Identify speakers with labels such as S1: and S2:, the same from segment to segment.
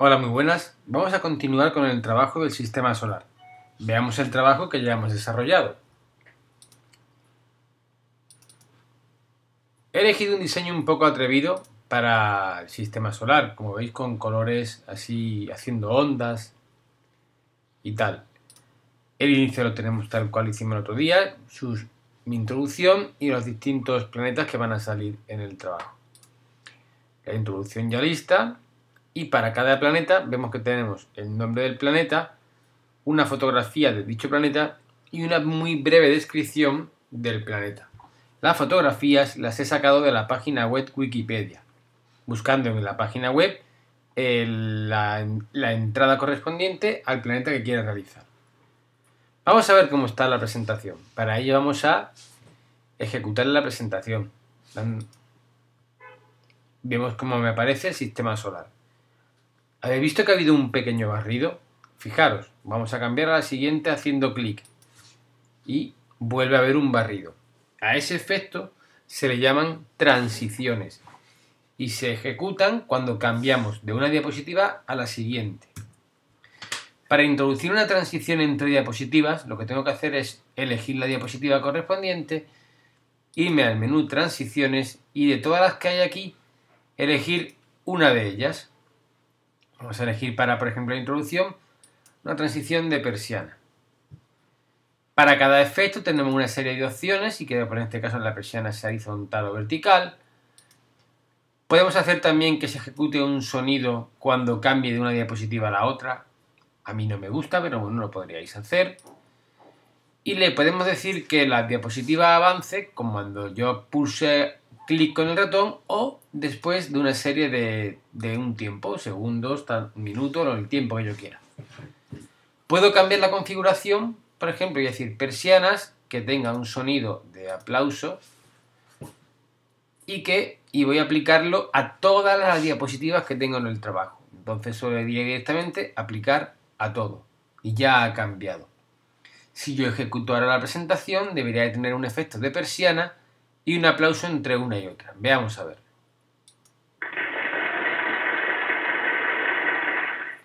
S1: Hola, muy buenas. Vamos a continuar con el trabajo del sistema solar. Veamos el trabajo que ya hemos desarrollado. He elegido un diseño un poco atrevido para el sistema solar, como veis con colores así haciendo ondas y tal. El inicio lo tenemos tal cual hicimos el otro día, mi introducción y los distintos planetas que van a salir en el trabajo. La introducción ya lista, y para cada planeta vemos que tenemos el nombre del planeta, una fotografía de dicho planeta y una muy breve descripción del planeta. Las fotografías las he sacado de la página web Wikipedia, buscando en la página web la, la entrada correspondiente al planeta que quiera realizar. Vamos a ver cómo está la presentación. Para ello vamos a ejecutar la presentación. Vemos cómo me aparece el sistema solar. ¿Habéis visto que ha habido un pequeño barrido? Fijaros, vamos a cambiar a la siguiente haciendo clic y vuelve a haber un barrido. A ese efecto se le llaman transiciones y se ejecutan cuando cambiamos de una diapositiva a la siguiente. Para introducir una transición entre diapositivas, lo que tengo que hacer es elegir la diapositiva correspondiente, irme al menú Transiciones y de todas las que hay aquí, elegir una de ellas. Vamos a elegir para, por ejemplo, la introducción, una transición de persiana. Para cada efecto tenemos una serie de opciones y que por en este caso la persiana sea horizontal o vertical. Podemos hacer también que se ejecute un sonido cuando cambie de una diapositiva a la otra. A mí no me gusta, pero bueno, lo podríais hacer. Y le podemos decir que la diapositiva avance, como cuando yo pulse clic con el ratón o después de una serie de, un tiempo, segundos, minutos o el tiempo que yo quiera. Puedo cambiar la configuración, por ejemplo, y decir persianas que tenga un sonido de aplauso y que y voy a aplicarlo a todas las diapositivas que tengo en el trabajo. Entonces solo diría directamente aplicar a todo y ya ha cambiado. Si yo ejecuto ahora la presentación, debería de tener un efecto de persiana y un aplauso entre una y otra. Veamos a ver.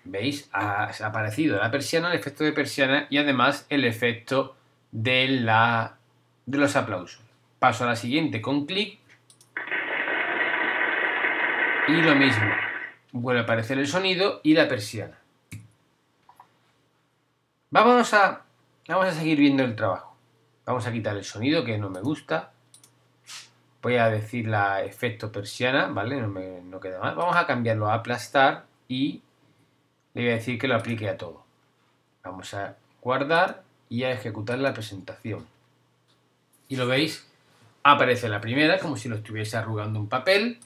S1: ¿Veis? Ha aparecido la persiana, el efecto de persiana y además el efecto de, la, de los aplausos. Paso a la siguiente con clic. Y lo mismo. Vuelve a aparecer el sonido y la persiana. a, vamos a seguir viendo el trabajo. Vamos a quitar el sonido que no me gusta voy a decir la efecto persiana, ¿vale? No, queda más. Vamos a cambiarlo a aplastar y le voy a decir que lo aplique a todo. Vamos a guardar y a ejecutar la presentación. Y lo veis, aparece la primera como si lo estuviese arrugando un papel.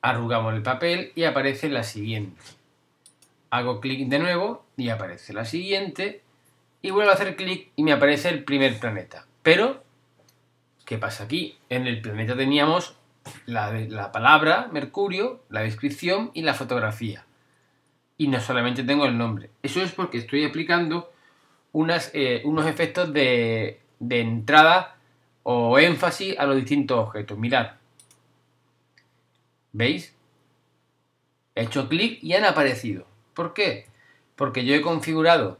S1: Arrugamos el papel y aparece la siguiente. Hago clic de nuevo y aparece la siguiente. Y vuelvo a hacer clic y me aparece el primer planeta. Pero ¿Qué pasa aquí? En el planeta teníamos la, palabra Mercurio, la descripción y la fotografía. Y no solamente tengo el nombre. Eso es porque estoy aplicando unas, eh, unos efectos de, de entrada o énfasis a los distintos objetos. Mirad. ¿Veis? He hecho clic y han aparecido. ¿Por qué? Porque yo he configurado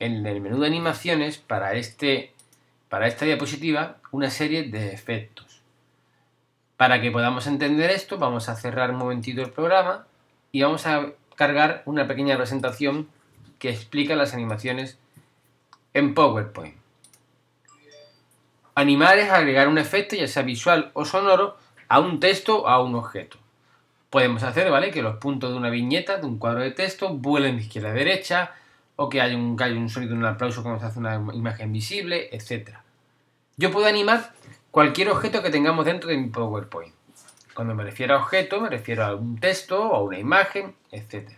S1: en el menú de animaciones para este para esta diapositiva una serie de efectos. Para que podamos entender esto, vamos a cerrar un momentito el programa y vamos a cargar una pequeña presentación que explica las animaciones en PowerPoint. Animar es agregar un efecto, ya sea visual o sonoro, a un texto o a un objeto. Podemos hacer, ¿vale? Que los puntos de una viñeta, de un cuadro de texto, vuelen de izquierda a derecha, o que hay un, hay un sonido, un aplauso cuando se hace una imagen visible, etc. Yo puedo animar cualquier objeto que tengamos dentro de mi PowerPoint. Cuando me refiero a objeto, me refiero a un texto o a una imagen, etc.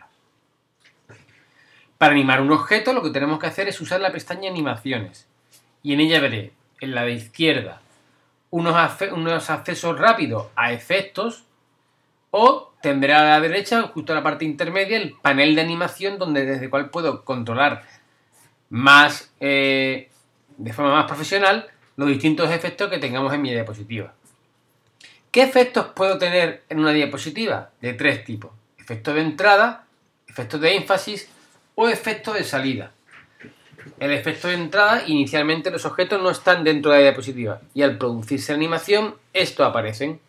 S1: Para animar un objeto, lo que tenemos que hacer es usar la pestaña Animaciones. Y en ella veré, en la de izquierda, unos, unos accesos rápidos a efectos o tendrá a la derecha, justo a la parte intermedia, el panel de animación donde desde cual puedo controlar más eh, de forma más profesional los distintos efectos que tengamos en mi diapositiva. ¿Qué efectos puedo tener en una diapositiva? De tres tipos. Efecto de entrada, efecto de énfasis o efecto de salida. El efecto de entrada, inicialmente los objetos no están dentro de la diapositiva y al producirse la animación, estos aparecen.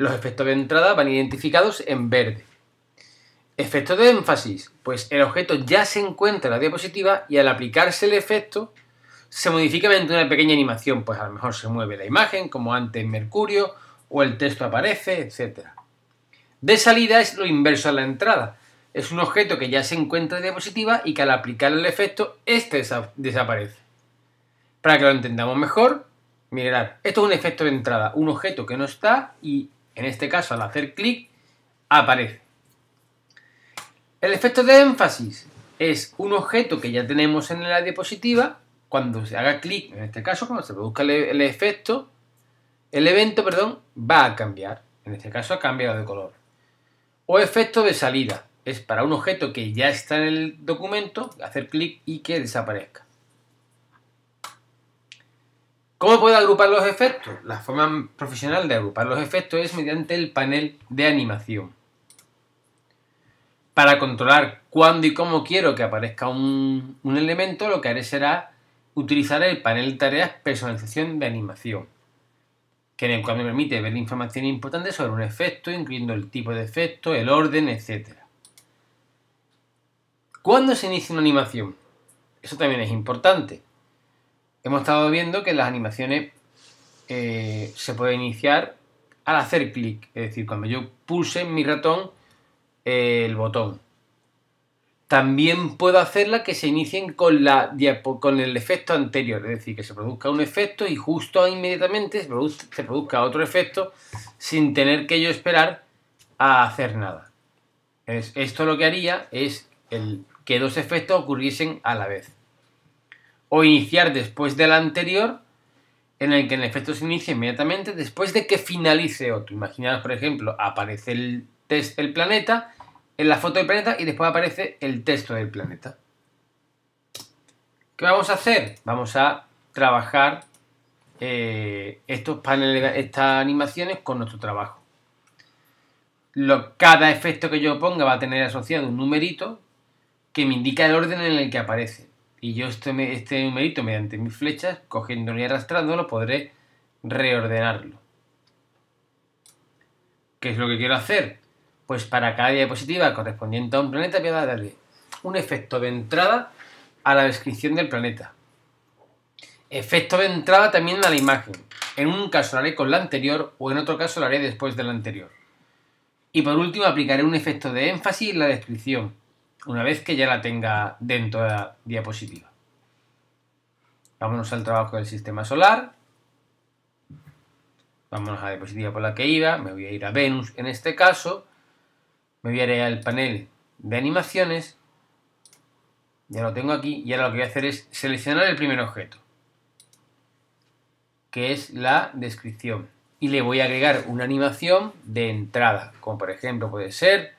S1: Los efectos de entrada van identificados en verde. Efecto de énfasis. Pues el objeto ya se encuentra en la diapositiva y al aplicarse el efecto se modifica mediante una pequeña animación. Pues a lo mejor se mueve la imagen, como antes en Mercurio, o el texto aparece, etc. De salida es lo inverso a la entrada. Es un objeto que ya se encuentra en la diapositiva y que al aplicar el efecto, este desaparece. Para que lo entendamos mejor, mirad, esto es un efecto de entrada, un objeto que no está y en este caso, al hacer clic, aparece. El efecto de énfasis es un objeto que ya tenemos en la diapositiva. Cuando se haga clic, en este caso, cuando se produzca el, efecto, el evento, perdón, va a cambiar. En este caso ha cambiado de color. O efecto de salida. Es para un objeto que ya está en el documento, hacer clic y que desaparezca. ¿Cómo puedo agrupar los efectos? La forma profesional de agrupar los efectos es mediante el panel de animación. Para controlar cuándo y cómo quiero que aparezca un, elemento, lo que haré será utilizar el panel de tareas personalización de animación, que en el cual me permite ver información importante sobre un efecto, incluyendo el tipo de efecto, el orden, etc. ¿Cuándo se inicia una animación? Eso también es importante hemos estado viendo que las animaciones eh, se pueden iniciar al hacer clic, es decir, cuando yo pulse en mi ratón eh, el botón. También puedo hacerla que se inicien con, el efecto anterior, es decir, que se produzca un efecto y justo inmediatamente se, produzca otro efecto sin tener que yo esperar a hacer nada. esto lo que haría es que dos efectos ocurriesen a la vez o iniciar después del anterior, en el que el efecto se inicia inmediatamente después de que finalice otro. Imaginaos, por ejemplo, aparece el, planeta, en la foto del planeta y después aparece el texto del planeta. ¿Qué vamos a hacer? Vamos a trabajar eh, estos paneles, estas animaciones con nuestro trabajo. cada efecto que yo ponga va a tener asociado un numerito que me indica el orden en el que aparece. Y yo este, este numerito, mediante mis flechas, cogiéndolo y arrastrándolo, podré reordenarlo. ¿Qué es lo que quiero hacer? Pues para cada diapositiva correspondiente a un planeta voy a darle un efecto de entrada a la descripción del planeta. Efecto de entrada también a la imagen. En un caso lo haré con la anterior o en otro caso lo haré después de la anterior. Y por último aplicaré un efecto de énfasis en la descripción, una vez que ya la tenga dentro de la diapositiva. Vámonos al trabajo del sistema solar. Vámonos a la diapositiva por la que iba. Me voy a ir a Venus en este caso. Me voy a ir al panel de animaciones. Ya lo tengo aquí. Y ahora lo que voy a hacer es seleccionar el primer objeto. Que es la descripción. Y le voy a agregar una animación de entrada. Como por ejemplo puede ser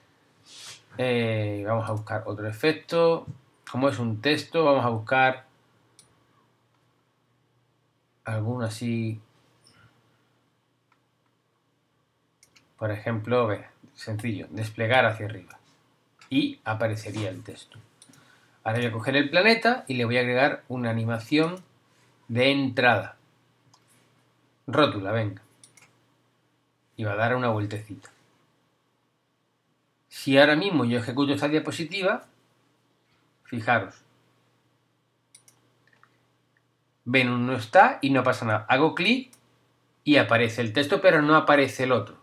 S1: eh, vamos a buscar otro efecto. Como es un texto, vamos a buscar algún así. Por ejemplo, sencillo, desplegar hacia arriba. Y aparecería el texto. Ahora voy a coger el planeta y le voy a agregar una animación de entrada. Rótula, venga. Y va a dar una vueltecita. Si ahora mismo yo ejecuto esta diapositiva, fijaros, Venus no está y no pasa nada. Hago clic y aparece el texto, pero no aparece el otro.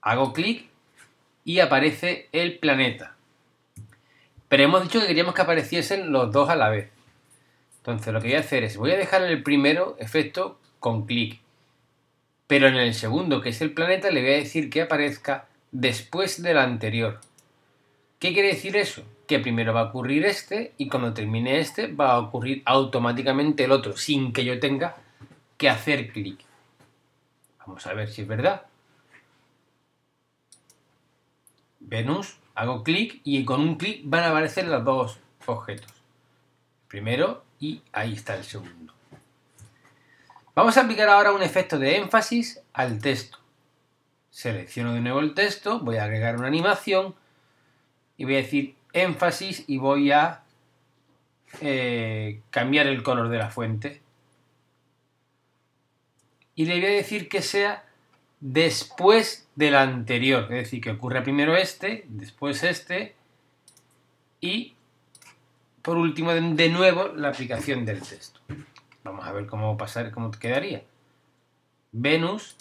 S1: Hago clic y aparece el planeta. Pero hemos dicho que queríamos que apareciesen los dos a la vez. Entonces lo que voy a hacer es, voy a dejar el primero efecto con clic. Pero en el segundo, que es el planeta, le voy a decir que aparezca después del anterior. ¿Qué quiere decir eso? Que primero va a ocurrir este y cuando termine este va a ocurrir automáticamente el otro, sin que yo tenga que hacer clic. Vamos a ver si es verdad. Venus, hago clic y con un clic van a aparecer los dos objetos. primero y ahí está el segundo. Vamos a aplicar ahora un efecto de énfasis al texto. Selecciono de nuevo el texto, voy a agregar una animación y voy a decir énfasis y voy a eh, cambiar el color de la fuente. Y le voy a decir que sea después del anterior, es decir, que ocurra primero este, después este y por último de nuevo la aplicación del texto. Vamos a ver cómo pasar, cómo quedaría. Venus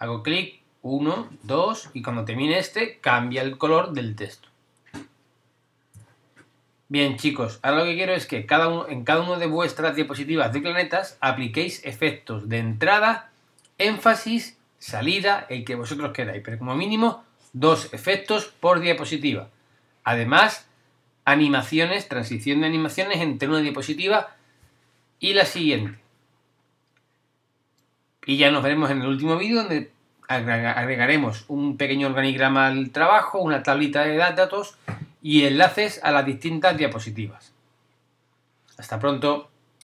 S1: Hago clic, 1, 2 y cuando termine este cambia el color del texto. Bien chicos, ahora lo que quiero es que cada uno, en cada una de vuestras diapositivas de planetas apliquéis efectos de entrada, énfasis, salida, el que vosotros queráis, pero como mínimo dos efectos por diapositiva. Además, animaciones, transición de animaciones entre una diapositiva y la siguiente. Y ya nos veremos en el último vídeo donde agregaremos un pequeño organigrama al trabajo, una tablita de datos y enlaces a las distintas diapositivas. Hasta pronto.